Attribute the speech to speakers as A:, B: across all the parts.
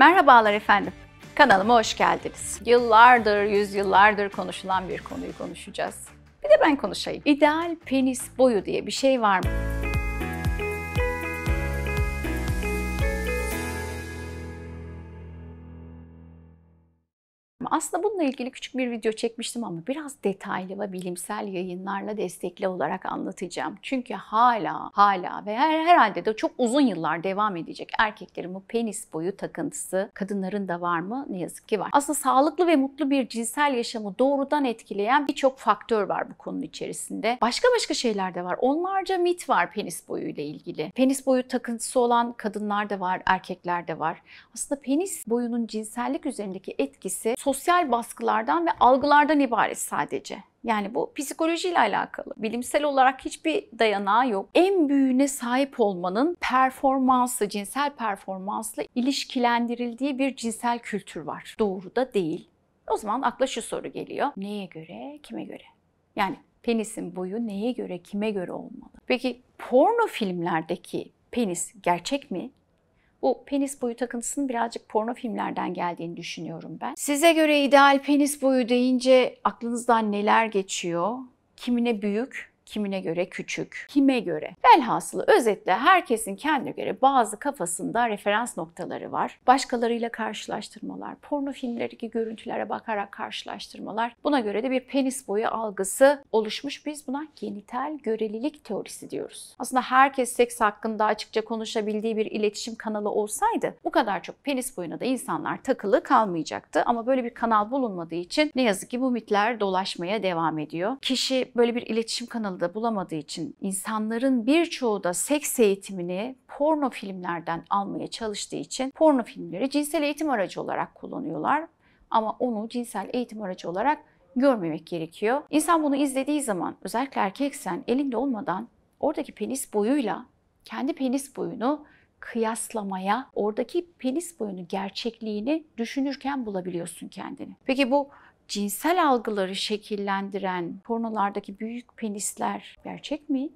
A: Merhabalar efendim. Kanalıma hoş geldiniz. Yıllardır, yüzyıllardır konuşulan bir konuyu konuşacağız. Bir de ben konuşayım. İdeal penis boyu diye bir şey var mı? Aslında bununla ilgili küçük bir video çekmiştim ama biraz detaylı ve bilimsel yayınlarla destekli olarak anlatacağım. Çünkü hala hala ve her, herhalde de çok uzun yıllar devam edecek erkeklerin bu penis boyu takıntısı kadınların da var mı? Ne yazık ki var. Aslında sağlıklı ve mutlu bir cinsel yaşamı doğrudan etkileyen birçok faktör var bu konunun içerisinde. Başka başka şeyler de var. Onlarca mit var penis boyuyla ilgili. Penis boyu takıntısı olan kadınlar da var, erkekler de var. Aslında penis boyunun cinsellik üzerindeki etkisi sosyal sosyal baskılardan ve algılardan ibaret sadece. Yani bu psikolojiyle alakalı. Bilimsel olarak hiçbir dayanağı yok. En büyüğüne sahip olmanın performansı, cinsel performansla ilişkilendirildiği bir cinsel kültür var. Doğru da değil. O zaman akla şu soru geliyor. Neye göre, kime göre? Yani penisin boyu neye göre, kime göre olmalı? Peki porno filmlerdeki penis gerçek mi? Bu penis boyu takıntısının birazcık porno filmlerden geldiğini düşünüyorum ben. Size göre ideal penis boyu deyince aklınızdan neler geçiyor? Kimine büyük, kimine göre küçük, kime göre. Velhasılı özetle herkesin kendine göre bazı kafasında referans noktaları var. Başkalarıyla karşılaştırmalar, porno filmlerdeki görüntülere bakarak karşılaştırmalar. Buna göre de bir penis boyu algısı oluşmuş. Biz buna genital görelilik teorisi diyoruz. Aslında herkes seks hakkında açıkça konuşabildiği bir iletişim kanalı olsaydı bu kadar çok penis boyuna da insanlar takılı kalmayacaktı. Ama böyle bir kanal bulunmadığı için ne yazık ki bu mitler dolaşmaya devam ediyor. Kişi böyle bir iletişim kanalı da bulamadığı için insanların birçoğu da seks eğitimini porno filmlerden almaya çalıştığı için porno filmleri cinsel eğitim aracı olarak kullanıyorlar. Ama onu cinsel eğitim aracı olarak görmemek gerekiyor. İnsan bunu izlediği zaman özellikle erkeksen elinde olmadan oradaki penis boyuyla kendi penis boyunu kıyaslamaya, oradaki penis boyunu gerçekliğini düşünürken bulabiliyorsun kendini. Peki bu cinsel algıları şekillendiren pornolardaki büyük penisler gerçek mi?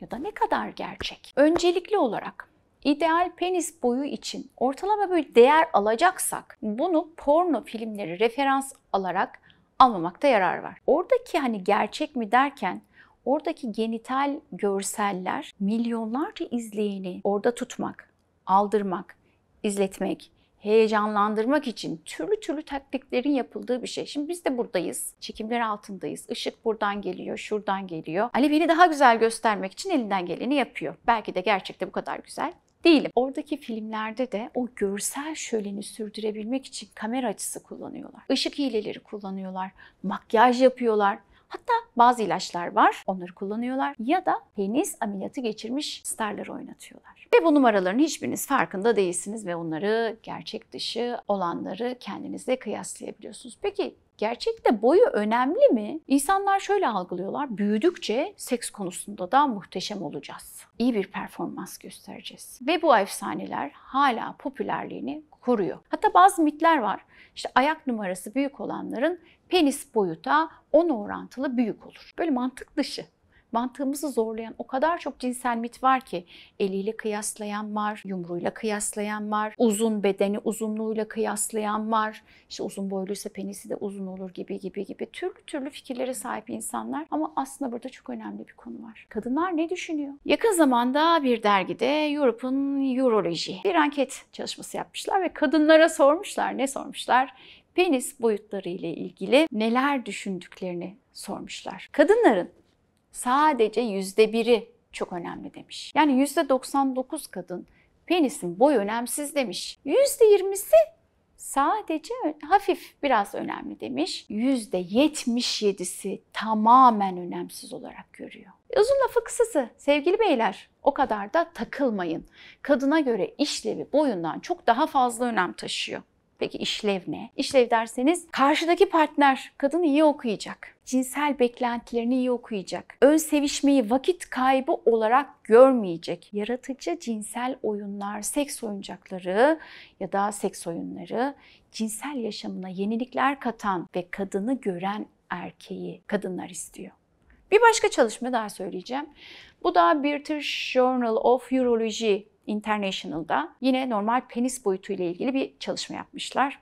A: Ya da ne kadar gerçek? Öncelikli olarak ideal penis boyu için ortalama bir değer alacaksak bunu porno filmleri referans alarak almamakta yarar var. Oradaki hani gerçek mi derken oradaki genital görseller milyonlarca izleyeni orada tutmak, aldırmak, izletmek, heyecanlandırmak için türlü türlü taktiklerin yapıldığı bir şey. Şimdi biz de buradayız. Çekimler altındayız. Işık buradan geliyor, şuradan geliyor. Ali beni daha güzel göstermek için elinden geleni yapıyor. Belki de gerçekte bu kadar güzel değilim. Oradaki filmlerde de o görsel şöleni sürdürebilmek için kamera açısı kullanıyorlar. Işık hileleri kullanıyorlar. Makyaj yapıyorlar. Hatta bazı ilaçlar var. Onları kullanıyorlar. Ya da penis ameliyatı geçirmiş starlar oynatıyorlar. Ve bu numaraların hiçbiriniz farkında değilsiniz ve onları gerçek dışı olanları kendinizle kıyaslayabiliyorsunuz. Peki Gerçekte boyu önemli mi? İnsanlar şöyle algılıyorlar. Büyüdükçe seks konusunda da muhteşem olacağız. İyi bir performans göstereceğiz. Ve bu efsaneler hala popülerliğini koruyor. Hatta bazı mitler var. İşte ayak numarası büyük olanların penis boyu da ona orantılı büyük olur. Böyle mantık dışı mantığımızı zorlayan o kadar çok cinsel mit var ki eliyle kıyaslayan var, yumruğuyla kıyaslayan var, uzun bedeni uzunluğuyla kıyaslayan var. İşte uzun boyluysa penisi de uzun olur gibi gibi gibi türlü türlü fikirlere sahip insanlar ama aslında burada çok önemli bir konu var. Kadınlar ne düşünüyor? Yakın zamanda bir dergide Europe'un Eurology bir anket çalışması yapmışlar ve kadınlara sormuşlar. Ne sormuşlar? penis boyutları ile ilgili neler düşündüklerini sormuşlar. Kadınların sadece yüzde biri çok önemli demiş. Yani yüzde 99 kadın penisin boy önemsiz demiş. Yüzde 20'si sadece hafif biraz önemli demiş. Yüzde 77'si tamamen önemsiz olarak görüyor. Uzun lafı kısası sevgili beyler o kadar da takılmayın. Kadına göre işlevi boyundan çok daha fazla önem taşıyor. Peki işlev ne? İşlev derseniz karşıdaki partner kadını iyi okuyacak. Cinsel beklentilerini iyi okuyacak. Ön sevişmeyi vakit kaybı olarak görmeyecek. Yaratıcı cinsel oyunlar, seks oyuncakları ya da seks oyunları cinsel yaşamına yenilikler katan ve kadını gören erkeği kadınlar istiyor. Bir başka çalışma daha söyleyeceğim. Bu da British Journal of Urology International'da yine normal penis boyutu ile ilgili bir çalışma yapmışlar.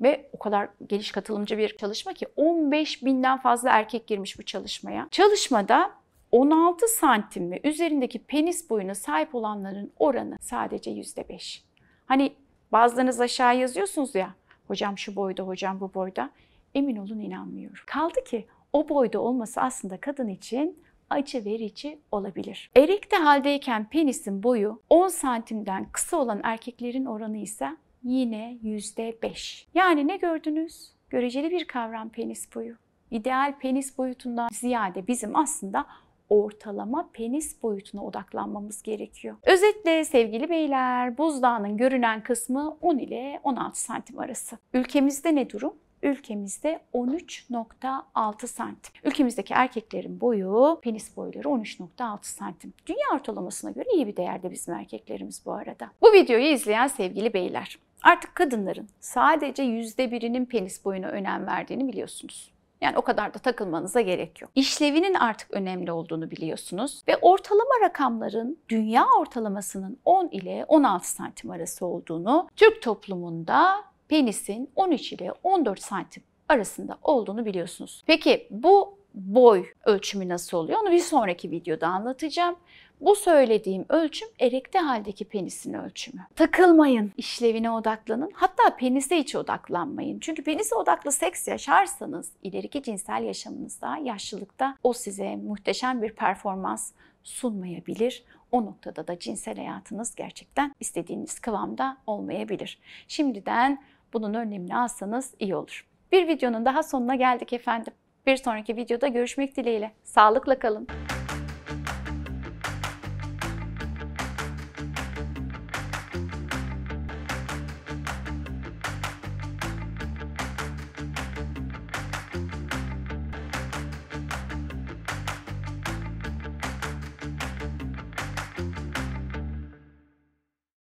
A: Ve o kadar geniş katılımcı bir çalışma ki 15 binden fazla erkek girmiş bu çalışmaya. Çalışmada 16 santim ve üzerindeki penis boyuna sahip olanların oranı sadece %5. Hani bazılarınız aşağı yazıyorsunuz ya, hocam şu boyda, hocam bu boyda. Emin olun inanmıyorum. Kaldı ki o boyda olması aslında kadın için acı verici olabilir. Erekte haldeyken penisin boyu 10 santimden kısa olan erkeklerin oranı ise yine %5. Yani ne gördünüz? Göreceli bir kavram penis boyu. İdeal penis boyutundan ziyade bizim aslında ortalama penis boyutuna odaklanmamız gerekiyor. Özetle sevgili beyler buzdağının görünen kısmı 10 ile 16 santim arası. Ülkemizde ne durum? ülkemizde 13.6 santim. Ülkemizdeki erkeklerin boyu, penis boyları 13.6 santim. Dünya ortalamasına göre iyi bir değerde bizim erkeklerimiz bu arada. Bu videoyu izleyen sevgili beyler, artık kadınların sadece %1'inin penis boyuna önem verdiğini biliyorsunuz. Yani o kadar da takılmanıza gerek yok. İşlevinin artık önemli olduğunu biliyorsunuz ve ortalama rakamların dünya ortalamasının 10 ile 16 santim arası olduğunu Türk toplumunda penisin 13 ile 14 santim arasında olduğunu biliyorsunuz. Peki bu boy ölçümü nasıl oluyor? Onu bir sonraki videoda anlatacağım. Bu söylediğim ölçüm erekte haldeki penisin ölçümü. Takılmayın, işlevine odaklanın. Hatta penise hiç odaklanmayın. Çünkü penise odaklı seks yaşarsanız ileriki cinsel yaşamınızda, yaşlılıkta o size muhteşem bir performans sunmayabilir. O noktada da cinsel hayatınız gerçekten istediğiniz kıvamda olmayabilir. Şimdiden bunun önlemini alsanız iyi olur. Bir videonun daha sonuna geldik efendim. Bir sonraki videoda görüşmek dileğiyle. Sağlıkla kalın.